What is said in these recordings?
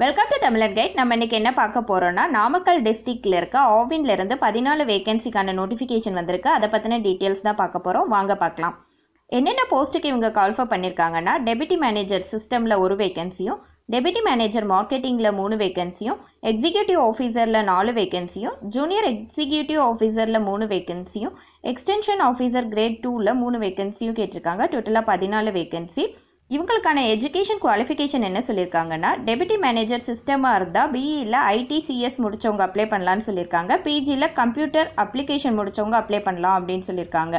welcome to தமிழர் guide நம்ம இன்றைக்கி என்ன பார்க்க போகிறோன்னா நாமக்கல் டிஸ்ட்ரிக்டில் இருக்க இருந்து பதினாலு வேகன்சிக்கான நோட்டிஃபிகேஷன் வந்திருக்கு அதை பற்றின டீட்டெயில்ஸ் தான் பார்க்க போகிறோம் வாங்க பார்க்கலாம் என்னென்ன போஸ்ட்டுக்கு இவங்க கால்ஃபர் பண்ணியிருக்காங்கன்னா டெபிட்டி மேனேஜர் சிஸ்டமில் ஒரு வேகன்சியும் டெபிட்டி மேனேஜர் மார்க்கெட்டிங்கில் மூணு வேகன்சியும் எக்ஸிக்யூட்டிவ் ஆஃபீஸரில் நாலு வேகன்சியும் ஜூனியர் எக்ஸிக்யூட்டிவ் ஆஃபீஸரில் மூணு வேகன்சியும் எக்ஸ்டென்ஷன் ஆஃபீஸர் கிரேட் டூவில் மூணு வேகன்சியும் கேட்டிருக்காங்க டோட்டலாக பதினாலு வேகன்சி இவங்களுக்கான எஜுகேஷன் குவாலிஃபிகேஷன் என்ன சொல்லியிருக்காங்கன்னா டெபுட்டி மேனேஜர் சிஸ்டமாக இருந்தால் e பிஇயில் ஐடிசிஎஸ் முடித்தவங்க அப்ளை பண்ணலான்னு சொல்லியிருக்காங்க பிஜியில் கம்ப்யூட்டர் அப்ளிகேஷன் முடித்தவங்க அப்ளை பண்ணலாம் அப்படின்னு சொல்லியிருக்காங்க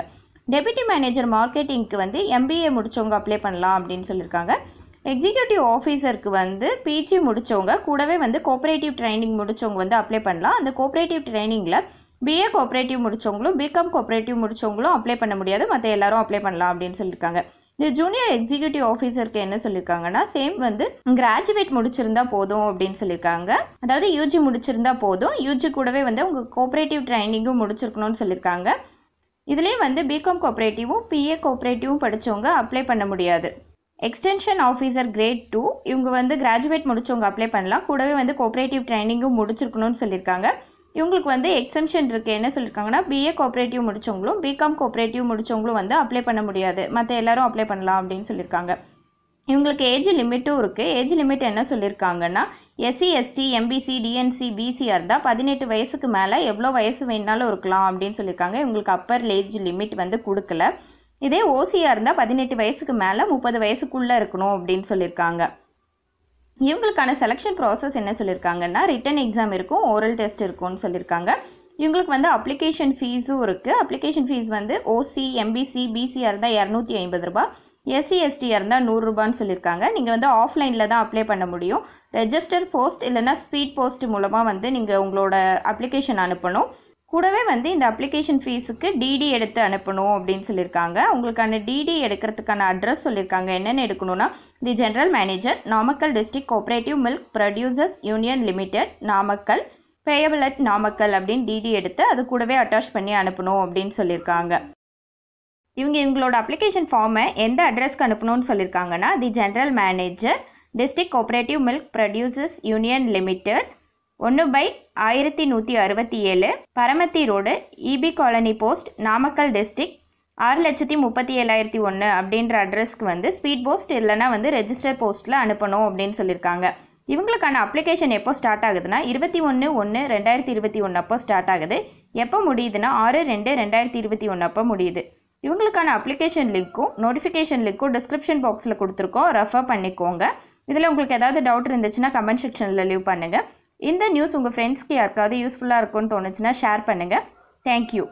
டெபுட்டி மேனேஜர் மார்க்கெட்டிங்க்கு வந்து எம்பிஏ முடித்தவங்க அப்ளை பண்ணலாம் அப்படின்னு சொல்லியிருக்காங்க எக்ஸிக்யூட்டிவ் ஆஃபீஸருக்கு வந்து பிஜி முடித்தவங்க கூடவே வந்து கோஆப்ரேட்டிவ் ட்ரைனிங் முடித்தவங்க வந்து அப்ளை பண்ணலாம் அந்த கோஆப்ரேட்டிவ் ட்ரைனிங்கில் பிஏ கோஆப்ரேட்டிவ் முடித்தவங்களும் பிகாம் கோஆப்ரேட்டிவ் முடித்தவங்களும் அப்ளை பண்ண முடியாது மற்ற எல்லாரும் அப்ளை பண்ணலாம் அப்படின்னு சொல்லியிருக்காங்க இந்த ஜூனியர் எக்ஸிகியூட்டிவ் ஆஃபீஸருக்கு என்ன சொல்லியிருக்காங்கன்னா சேம் வந்து கிராஜுவேட் முடிச்சிருந்தா போதும் அப்படின்னு சொல்லியிருக்காங்க அதாவது யூஜி முடிச்சிருந்தா போதும் யூஜி கூடவே வந்து உங்கள் கோஆப்ரேட்டிவ் ட்ரைனிங்கும் முடிச்சிருக்கணும்னு சொல்லியிருக்காங்க இதுலேயும் வந்து பிகாம் கோஆப்ரேட்டிவும் பிஏ கோஆப்ரேட்டிவும் படித்தவங்க அப்ளை பண்ண முடியாது எக்ஸ்டென்ஷன் ஆஃபீஸர் கிரேட் டூ இவங்க வந்து கிராஜுவேட் முடிச்சவங்க அப்ளை பண்ணலாம் கூடவே வந்து கோஆப்ரேட்டிவ் ட்ரைனிங்கும் முடிச்சிருக்கணும்னு சொல்லியிருக்காங்க இவங்களுக்கு வந்து எக்ஸம்ஷன் இருக்குது என்ன சொல்லியிருக்காங்கன்னா பிஏ கோஆப்ரேட்டிவ் முடித்தவங்களும் பிகாம் கோஆப்ரேட்டிவ் முடித்தவங்களும் வந்து அப்ளை பண்ண முடியாது மற்ற எல்லாரும் அப்ளை பண்ணலாம் அப்படின்னு சொல்லியிருக்காங்க இவங்களுக்கு ஏஜ் லிமிட்டும் இருக்குது ஏஜ் லிமிட் என்ன சொல்லியிருக்காங்கன்னா SC ST MBC DNC PCR தான் பதினெட்டு வயசுக்கு மேலே எவ்வளோ வயசு வேணாலும் இருக்கலாம் அப்படின்னு சொல்லியிருக்காங்க இவங்களுக்கு அப்பர் ஏஜ் லிமிட் வந்து கொடுக்கல இதே ஓசியாக இருந்தால் பதினெட்டு வயசுக்கு மேலே முப்பது வயசுக்குள்ளே இருக்கணும் அப்படின்னு சொல்லியிருக்காங்க இவங்களுக்கான செலெக்ஷன் ப்ராசஸ் என்ன சொல்லியிருக்காங்கன்னா ரிட்டன் எக்ஸாம் இருக்கும் ஓரல் டெஸ்ட் இருக்கும்னு சொல்லியிருக்காங்க இவங்களுக்கு வந்து அப்ளிகேஷன் ஃபீஸும் இருக்குது அப்ளிகேஷன் ஃபீஸ் வந்து ஓசி எம்பிசி பிசியாக இருந்தால் இரநூத்தி ஐம்பது ரூபா எஸ்சி எஸ்டி இருந்தால் நூறுரூபான்னு சொல்லியிருக்காங்க நீங்கள் வந்து ஆஃப்லைனில் தான் அப்ளை பண்ண முடியும் ரெஜிஸ்டர் போஸ்ட் இல்லைனா ஸ்பீட் போஸ்ட் மூலமாக வந்து நீங்கள் உங்களோட அப்ளிகேஷன் அனுப்பணும் கூடவே வந்து இந்த அப்ளிகேஷன் ஃபீஸுக்கு டிடி எடுத்து அனுப்பணும் அப்படின்னு சொல்லியிருக்காங்க உங்களுக்கான டிடி எடுக்கிறதுக்கான அட்ரஸ் சொல்லியிருக்காங்க என்னென்னு எடுக்கணும்னா the general manager Namakkal district cooperative milk producers union limited Namakkal payable at Namakkal அப்படின்னு டிடி எடுத்து அது கூடவே அட்டாச் பண்ணி அனுப்பணும் அப்படின்னு சொல்லியிருக்காங்க இவங்க இவங்களோட அப்ளிகேஷன் ஃபார்மை எந்த அட்ரஸ்க்கு அனுப்பணும்னு சொல்லியிருக்காங்கன்னா the general manager district cooperative milk producers union limited ஒன்று பை ஆயிரத்தி நூற்றி அறுபத்தி ஏழு Paramathi road EB colony post Namakkal district ஆறு லட்சத்தி முப்பத்தி ஏழாயிரத்தி ஒன்று அப்படின்ற அட்ரஸ்க்கு வந்து ஸ்பீட் போஸ்ட் இல்லைனா வந்து ரெஜிஸ்டர் போஸ்ட்டில் அனுப்பணும் அப்படின்னு சொல்லியிருக்காங்க இவங்களுக்கான அப்ளிகேஷன் எப்போ ஸ்டார்ட் ஆகுதுன்னா இருபத்தி ஒன்று ஒன்று ரெண்டாயிரத்தி இருபத்தி ஒன்று அப்போ ஸ்டார்ட் ஆகுது எப்போ முடியுதுன்னா ஆறு ரெண்டு ரெண்டாயிரத்தி இருபத்தி ஒன்று அப்போ முடியுது இவங்களுக்கான அப்ளிகேஷன் லிங்க்கும் நோட்டிஃபிகேஷன் லிங்க்கும் டிஸ்கிரிப்ஷன் பாக்ஸில் கொடுத்துருக்கோம் ரெஃபர் பண்ணிக்கோங்க இதில் உங்களுக்கு ஏதாவது டவுட் இருந்துச்சுன்னா கமெண்ட் செக்ஷனில் லீவ் பண்ணுங்கள் இந்த நியூஸ் உங்கள் ஃப்ரெண்ட்ஸ்க்கு யாருக்காவது யூஸ்ஃபுல்லாக இருக்கும்னு தோணுச்சுன்னா ஷேர் பண்ணுங்கள் தேங்க்யூ